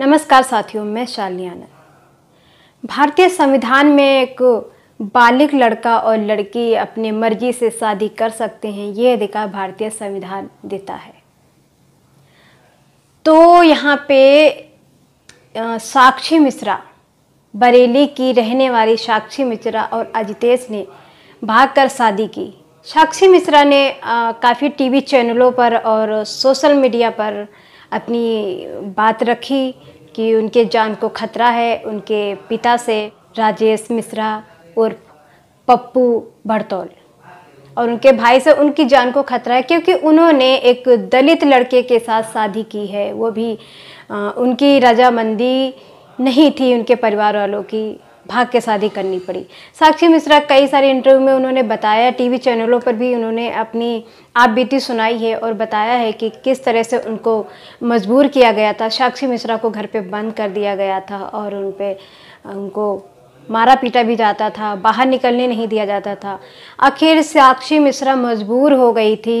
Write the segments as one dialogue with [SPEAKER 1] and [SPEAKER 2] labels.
[SPEAKER 1] नमस्कार साथियों मैं शालिनी आनंद भारतीय संविधान में एक बालिक लड़का और लड़की अपने मर्जी से शादी कर सकते हैं ये अधिकार भारतीय संविधान देता है तो यहाँ पे साक्षी मिश्रा बरेली की रहने वाली साक्षी मिश्रा और अजितेश ने भागकर शादी की साक्षी मिश्रा ने काफ़ी टीवी चैनलों पर और सोशल मीडिया पर अपनी बात रखी कि उनके जान को खतरा है उनके पिता से राजेश मिश्रा और पप्पू बड़तौल और उनके भाई से उनकी जान को खतरा है क्योंकि उन्होंने एक दलित लड़के के साथ शादी की है वो भी आ, उनकी रजामंदी नहीं थी उनके परिवार वालों की भाग के शादी करनी पड़ी साक्षी मिश्रा कई सारे इंटरव्यू में उन्होंने बताया टीवी चैनलों पर भी उन्होंने अपनी आप बीती सुनाई है और बताया है कि किस तरह से उनको मजबूर किया गया था साक्षी मिश्रा को घर पे बंद कर दिया गया था और उन पर उनको मारा पीटा भी जाता था बाहर निकलने नहीं दिया जाता था आखिर साक्षी मिश्रा मजबूर हो गई थी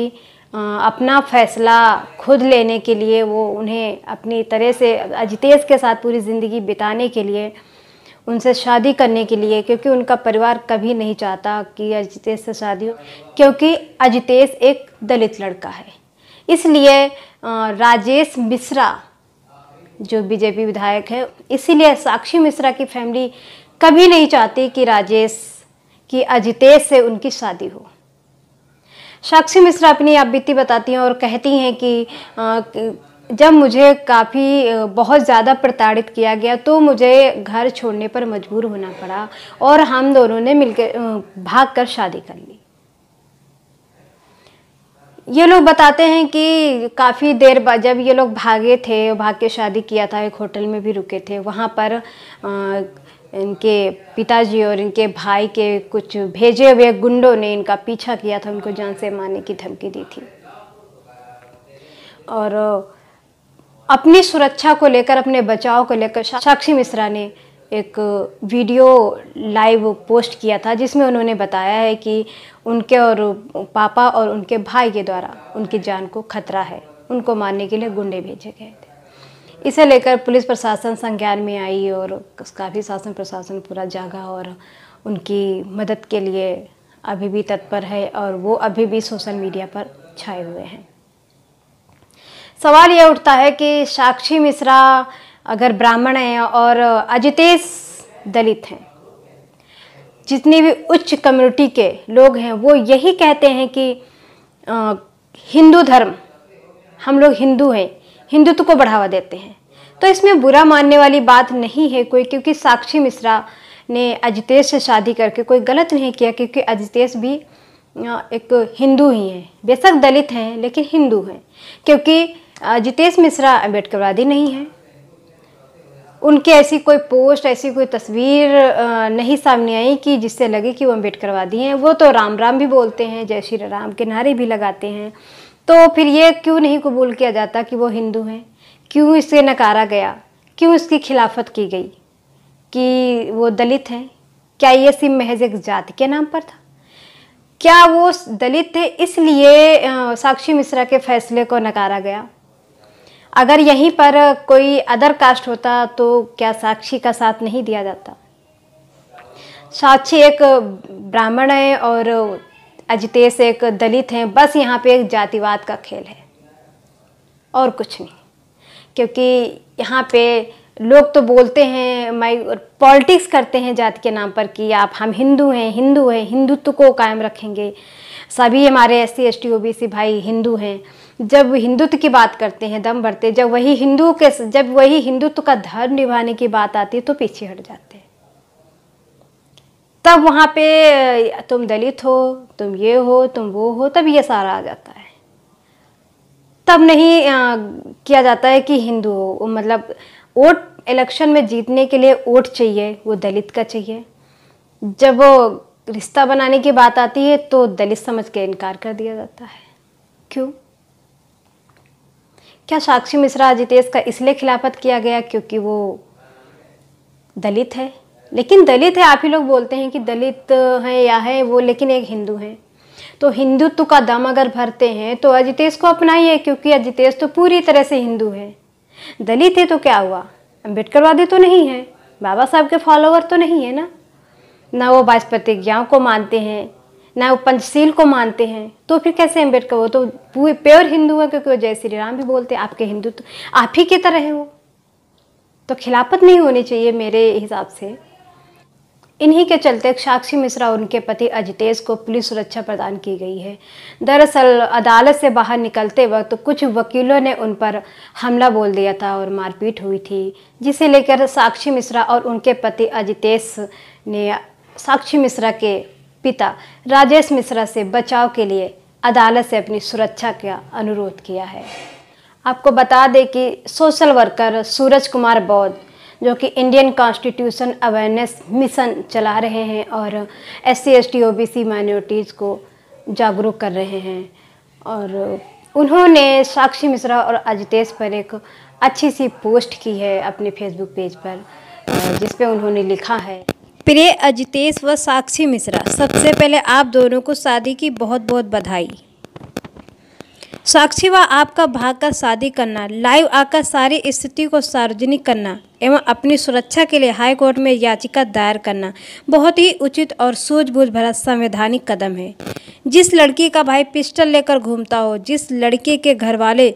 [SPEAKER 1] अपना फैसला खुद लेने के लिए वो उन्हें अपनी तरह से अजितेश के साथ पूरी ज़िंदगी बिताने के लिए उनसे शादी करने के लिए क्योंकि उनका परिवार कभी नहीं चाहता कि अजितेश से शादी हो क्योंकि अजितेश एक दलित लड़का है इसलिए राजेश मिश्रा जो बीजेपी विधायक है इसीलिए साक्षी मिश्रा की फैमिली कभी नहीं चाहती कि राजेश की अजितेश से उनकी शादी हो साक्षी मिश्रा अपनी आप बीती बताती हैं और कहती हैं कि जब मुझे काफ़ी बहुत ज़्यादा प्रताड़ित किया गया तो मुझे घर छोड़ने पर मजबूर होना पड़ा और हम दोनों ने मिलकर भाग कर शादी कर ली ये लोग बताते हैं कि काफ़ी देर बाद जब ये लोग भागे थे भाग के शादी किया था एक होटल में भी रुके थे वहाँ पर इनके पिताजी और इनके भाई के कुछ भेजे हुए गुंडों ने इनका पीछा किया था उनको जान से मारने की धमकी दी थी और अपनी सुरक्षा को लेकर अपने बचाव को लेकर साक्षी मिश्रा ने एक वीडियो लाइव पोस्ट किया था जिसमें उन्होंने बताया है कि उनके और पापा और उनके भाई के द्वारा उनकी जान को खतरा है उनको मारने के लिए गुंडे भेजे गए थे इसे लेकर पुलिस प्रशासन संज्ञान में आई और काफ़ी शासन प्रशासन पूरा जागा और उनकी मदद के लिए अभी भी तत्पर है और वो अभी भी सोशल मीडिया पर छाए हुए हैं सवाल यह उठता है कि साक्षी मिश्रा अगर ब्राह्मण हैं और अजितेश दलित हैं जितनी भी उच्च कम्युनिटी के लोग हैं वो यही कहते हैं कि हिंदू धर्म हम लोग हिंदू हैं हिंदुत्व को बढ़ावा देते हैं तो इसमें बुरा मानने वाली बात नहीं है कोई क्योंकि साक्षी मिश्रा ने अजितेश से शादी करके कोई गलत नहीं किया क्योंकि अजितेश भी एक हिंदू ही हैं बेशक दलित हैं लेकिन हिंदू हैं क्योंकि जितेश मिश्रा अम्बेडकरवादी नहीं है उनके ऐसी कोई पोस्ट ऐसी कोई तस्वीर नहीं सामने आई कि जिससे लगे कि वो अम्बेडकरवादी हैं वो तो राम राम भी बोलते हैं जय श्री राम के नारे भी लगाते हैं तो फिर ये क्यों नहीं कबूल किया जाता कि वो हिंदू हैं क्यों इसे नकारा गया क्यों इसकी खिलाफत की गई कि वो दलित हैं क्या ये सिम महज एक जाति के नाम पर था क्या वो दलित थे इसलिए साक्षी मिश्रा के फैसले को नकारा गया अगर यहीं पर कोई अदर कास्ट होता तो क्या साक्षी का साथ नहीं दिया जाता साक्षी एक ब्राह्मण है और अजितेश एक दलित हैं बस यहाँ पे एक जातिवाद का खेल है और कुछ नहीं क्योंकि यहाँ पे लोग तो बोलते हैं माई पॉलिटिक्स करते हैं जाति के नाम पर कि आप हम हिंदू हैं हिंदू हैं हिंदुत्व को कायम रखेंगे सभी हमारे S C S T O B C भाई हिंदू हैं जब हिंदुत्व की बात करते हैं दम भरते जब वही हिंदू के जब वही हिंदुत्व का धर्म निभाने की बात आती है तो पीछे हट जाते हैं तब वहाँ पे तुम दलित हो तुम ये हो तुम वो हो तब ये सारा आ जाता है तब नहीं आ, किया जाता है कि हिंदू हो मतलब वोट इलेक्शन में जीतने के लिए वोट चाहिए वो दलित का चाहिए जब वो रिश्ता बनाने की बात आती है तो दलित समझ के इनकार कर दिया जाता है क्यों क्या साक्षी मिश्रा जितेश का इसलिए खिलाफत किया गया क्योंकि वो दलित है लेकिन दलित है आप ही लोग बोलते हैं कि दलित हैं या है वो लेकिन एक हिंदू हैं तो हिंदुत्व का दम अगर भरते हैं तो अजितेश को अपनाइए क्योंकि अजितेश तो पूरी तरह से हिंदू है दलित है तो क्या हुआ अम्बेडकरवादी तो नहीं है बाबा साहब के फॉलोवर तो नहीं है ना ना वो बाईस को मानते हैं ना वो पंचशील को मानते हैं तो फिर कैसे अम्बेडकर वो तो पूरे प्योर हिंदू है क्योंकि वो जय श्री राम भी बोलते हैं आपके हिंदू तो आप ही की तरह है वो तो खिलाफत नहीं होनी चाहिए मेरे हिसाब से इन्हीं के चलते साक्षी मिश्रा और उनके पति अजितेश को पुलिस सुरक्षा प्रदान की गई है दरअसल अदालत से बाहर निकलते वक्त तो कुछ वकीलों ने उन पर हमला बोल दिया था और मारपीट हुई थी जिसे लेकर साक्षी मिश्रा और उनके पति अजितेश ने साक्षी मिश्रा के पिता राजेश मिश्रा से बचाव के लिए अदालत से अपनी सुरक्षा का अनुरोध किया है आपको बता दें कि सोशल वर्कर सूरज कुमार बौद्ध जो कि इंडियन कॉन्स्टिट्यूशन अवेयरनेस मिशन चला रहे हैं और S C S T O B C minorities को जागरूक कर रहे हैं और उन्होंने साक्षी मिश्रा और अजितेश पर एक अच्छी सी पोस्ट की है अपने फेसबुक पेज पर जिसपे उन्होंने लिखा है प्रिय अजितेश व साक्षी मिश्रा सबसे पहले आप दोनों को शादी की बहुत बहुत बधाई साक्षी व आपका भाग कर शादी करना लाइव आकर सारी स्थिति को सार्वजनिक करना एवं अपनी सुरक्षा के लिए हाई कोर्ट में याचिका दायर करना बहुत ही उचित और सूझबूझ भरा संवैधानिक कदम है जिस लड़की का भाई पिस्टल लेकर घूमता हो जिस लड़की के घर वाले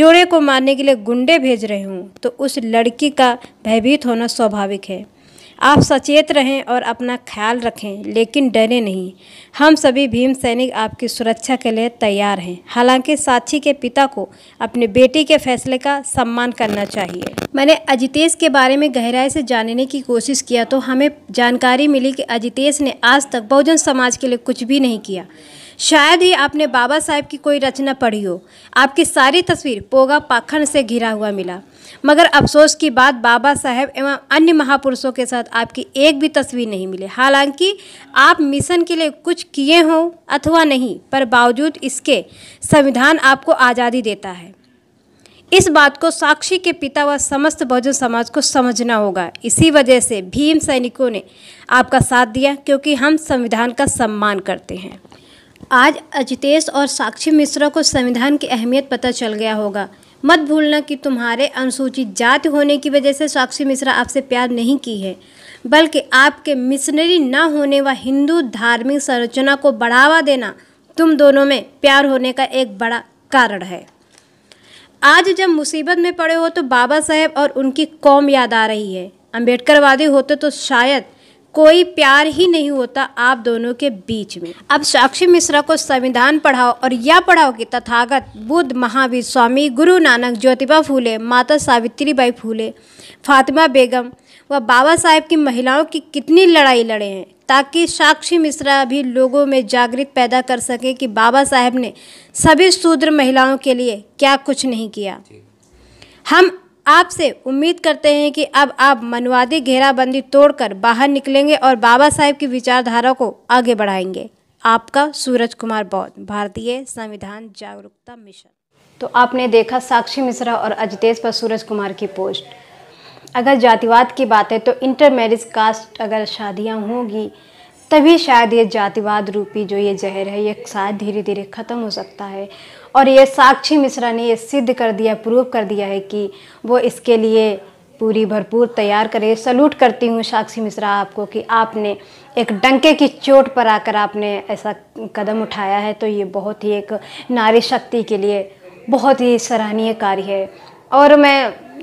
[SPEAKER 1] जोड़े को मारने के लिए गुंडे भेज रहे हों तो उस लड़की का भयभीत होना स्वाभाविक है आप सचेत रहें और अपना ख्याल रखें लेकिन डरें नहीं हम सभी भीम सैनिक आपकी सुरक्षा के लिए तैयार हैं हालांकि साक्षी के पिता को अपने बेटी के फैसले का सम्मान करना चाहिए मैंने अजितेश के बारे में गहराई से जानने की कोशिश किया तो हमें जानकारी मिली कि अजितेश ने आज तक बहुजन समाज के लिए कुछ भी नहीं किया शायद ही आपने बाबा साहेब की कोई रचना पढ़ी हो आपकी सारी तस्वीर पोगा पाखंड से घिरा हुआ मिला मगर अफसोस की बात बाबा साहेब एवं अन्य महापुरुषों के साथ आपकी एक भी तस्वीर नहीं मिली हालांकि आप मिशन के लिए कुछ किए हों अथवा नहीं पर बावजूद इसके संविधान आपको आज़ादी देता है इस बात को साक्षी के पिता व समस्त बहुजन समाज को समझना होगा इसी वजह से भीम सैनिकों ने आपका साथ दिया क्योंकि हम संविधान का सम्मान करते हैं आज अजितेश और साक्षी मिश्रा को संविधान की अहमियत पता चल गया होगा मत भूलना कि तुम्हारे अनुसूचित जाति होने की वजह से साक्षी मिश्रा आपसे प्यार नहीं की है बल्कि आपके मिशनरी ना होने व हिंदू धार्मिक संरचना को बढ़ावा देना तुम दोनों में प्यार होने का एक बड़ा कारण है आज जब मुसीबत में पड़े हो तो बाबा साहेब और उनकी कौम याद आ रही है अम्बेडकरवादी होते तो शायद कोई प्यार ही नहीं होता आप दोनों के बीच में अब साक्षी मिश्रा को संविधान पढ़ाओ और यह पढ़ाओ कि तथागत बुद्ध महावीर स्वामी गुरु नानक ज्योतिबा फूले माता सावित्री बाई फूले फातिमा बेगम व बाबा साहेब की महिलाओं की कितनी लड़ाई लड़े हैं ताकि साक्षी मिश्रा भी लोगों में जागृत पैदा कर सके कि बाबा साहेब ने सभी शूद्र महिलाओं के लिए क्या कुछ नहीं किया हम आपसे उम्मीद करते हैं कि अब आप मनवादी घेराबंदी तोड़कर बाहर निकलेंगे और बाबा साहेब की विचारधारा को आगे बढ़ाएंगे आपका सूरज कुमार बौद्ध भारतीय संविधान जागरूकता मिशन तो आपने देखा साक्षी मिश्रा और अजितेश पर सूरज कुमार की पोस्ट अगर जातिवाद की बात है तो इंटर मैरिज कास्ट अगर शादियाँ होंगी तभी शायद ये जातिवाद रूपी जो ये जहर है ये शायद धीरे धीरे ख़त्म हो सकता है और ये साक्षी मिश्रा ने ये सिद्ध कर दिया प्रूव कर दिया है कि वो इसके लिए पूरी भरपूर तैयार करे सल्यूट करती हूँ साक्षी मिश्रा आपको कि आपने एक डंके की चोट पर आकर आपने ऐसा कदम उठाया है तो ये बहुत ही एक नारी शक्ति के लिए बहुत ही सराहनीय कार्य है और मैं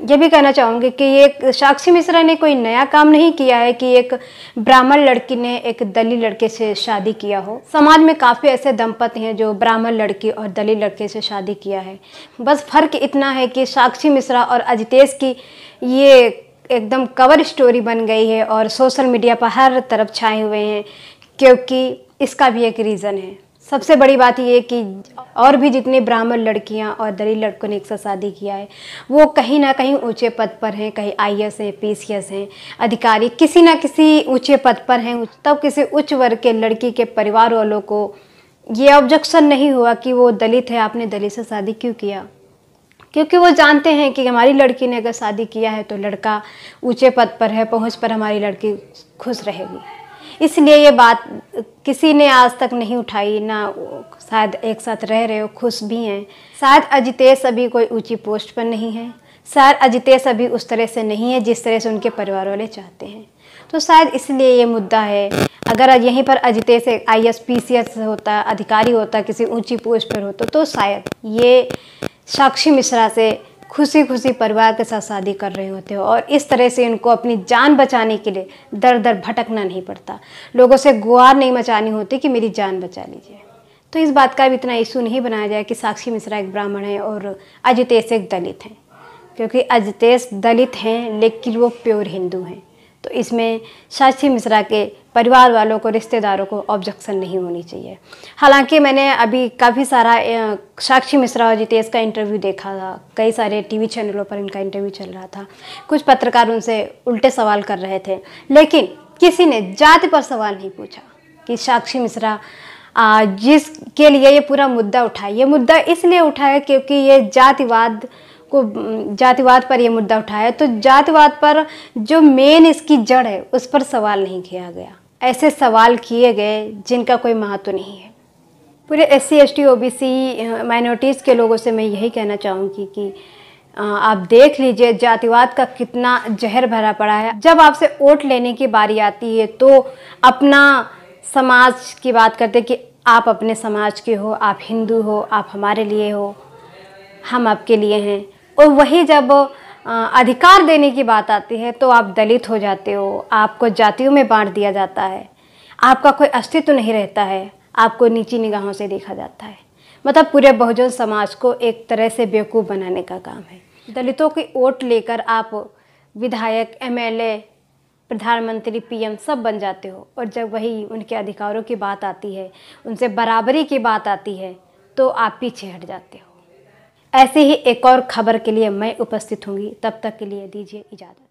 [SPEAKER 1] ये भी कहना चाहूँगी कि ये साक्षी मिश्रा ने कोई नया काम नहीं किया है कि एक ब्राह्मण लड़की ने एक दलित लड़के से शादी किया हो समाज में काफ़ी ऐसे दंपति हैं जो ब्राह्मण लड़की और दलित लड़के से शादी किया है बस फर्क इतना है कि साक्षी मिश्रा और अजितेश की ये एकदम कवर स्टोरी बन गई है और सोशल मीडिया पर हर तरफ छाए हुए हैं क्योंकि इसका भी एक रीज़न है सबसे बड़ी बात ये कि और भी जितने ब्राह्मण लड़कियां और दलित लड़कों ने एक साथ शादी किया है वो कहीं ना कहीं ऊंचे पद पर हैं कहीं आई एस हैं पी सी एस हैं अधिकारी किसी ना किसी ऊंचे पद पर हैं तब किसी उच्च वर्ग के लड़की के परिवार वालों को ये ऑब्जेक्शन नहीं हुआ कि वो दलित है आपने दलित से शादी क्यों किया क्योंकि वो जानते हैं कि हमारी लड़की ने अगर शादी किया है तो लड़का ऊंचे पद पर है पहुंच पर हमारी लड़की खुश रहेगी इसलिए ये बात किसी ने आज तक नहीं उठाई ना शायद एक साथ रह रहे हो खुश भी हैं शायद अजितेश अभी कोई ऊंची पोस्ट पर नहीं है शायद अजितेश अभी उस तरह से नहीं है जिस तरह से उनके परिवार वाले चाहते हैं तो शायद इसलिए ये मुद्दा है अगर यहीं पर Ajitesh I S P C S होता अधिकारी होता किसी ऊंची पोस्ट पर होता तो शायद ये साक्षी मिश्रा से खुशी खुशी परिवार के साथ शादी कर रहे होते हो और इस तरह से इनको अपनी जान बचाने के लिए दर दर भटकना नहीं पड़ता लोगों से गुहार नहीं मचानी होती कि मेरी जान बचा लीजिए तो इस बात का भी इतना इशू नहीं बनाया जाए कि साक्षी मिश्रा एक ब्राह्मण है और अजितेश एक दलित हैं क्योंकि अजितेश दलित हैं लेकिन वो प्योर हिंदू हैं तो इसमें साक्षी मिश्रा के परिवार वालों को रिश्तेदारों को ऑब्जेक्शन नहीं होनी चाहिए हालांकि मैंने अभी काफ़ी सारा साक्षी मिश्रा और जितेश का इंटरव्यू देखा था कई सारे टीवी चैनलों पर इनका इंटरव्यू चल रहा था कुछ पत्रकार उनसे उल्टे सवाल कर रहे थे लेकिन किसी ने जाति पर सवाल नहीं पूछा कि साक्षी मिश्रा जिसके लिए ये पूरा मुद्दा उठाया ये मुद्दा इसलिए उठाया क्योंकि ये जातिवाद को जातिवाद पर यह मुद्दा उठाया तो जातिवाद पर जो मेन इसकी जड़ है उस पर सवाल नहीं किया गया ऐसे सवाल किए गए जिनका कोई महत्व नहीं है पूरे S C S T O B C minorities के लोगों से मैं यही कहना चाहूँगी कि आप देख लीजिए जातिवाद का कितना जहर भरा पड़ा है जब आपसे वोट लेने की बारी आती है तो अपना समाज की बात करते कि आप अपने समाज के हो आप हिंदू हो आप हमारे लिए हो हम आपके लिए हैं और वही जब अधिकार देने की बात आती है तो आप दलित हो जाते हो आपको जातियों में बांट दिया जाता है आपका कोई अस्तित्व नहीं रहता है आपको नीची निगाहों से देखा जाता है मतलब पूरे बहुजन समाज को एक तरह से बेवकूफ़ बनाने का काम है दलितों की वोट लेकर आप विधायक एमएलए प्रधानमंत्री पीएम सब बन जाते हो और जब वही उनके अधिकारों की बात आती है उनसे बराबरी की बात आती है तो आप पीछे हट जाते हो ऐसे ही एक और खबर के लिए मैं उपस्थित होंगी तब तक के लिए दीजिए इजाज़त